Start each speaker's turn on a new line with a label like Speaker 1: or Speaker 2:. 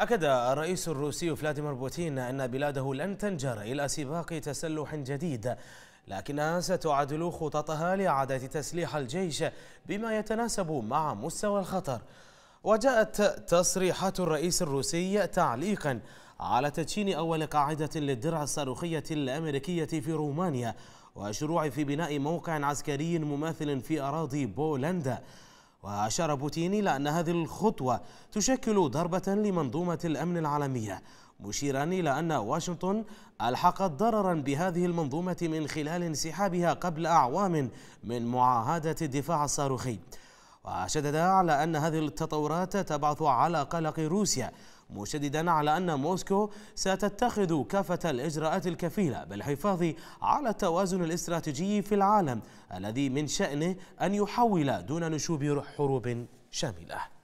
Speaker 1: أكد الرئيس الروسي فلاديمير بوتين أن بلاده لن تنجر إلى سباق تسلح جديد لكنها ستعدل خططها لإعادة تسليح الجيش بما يتناسب مع مستوى الخطر وجاءت تصريحات الرئيس الروسي تعليقا على تدشين أول قاعدة للدرع الصاروخية الأمريكية في رومانيا وشروع في بناء موقع عسكري مماثل في أراضي بولندا وأشار بوتين إلى أن هذه الخطوة تشكل ضربة لمنظومة الأمن العالمية مشيرا إلى أن واشنطن ألحقت ضررا بهذه المنظومة من خلال انسحابها قبل أعوام من معاهدة الدفاع الصاروخي وشدد على أن هذه التطورات تبعث على قلق روسيا مشددا على أن موسكو ستتخذ كافة الإجراءات الكفيلة بالحفاظ على التوازن الاستراتيجي في العالم الذي من شأنه أن يحول دون نشوب حروب شاملة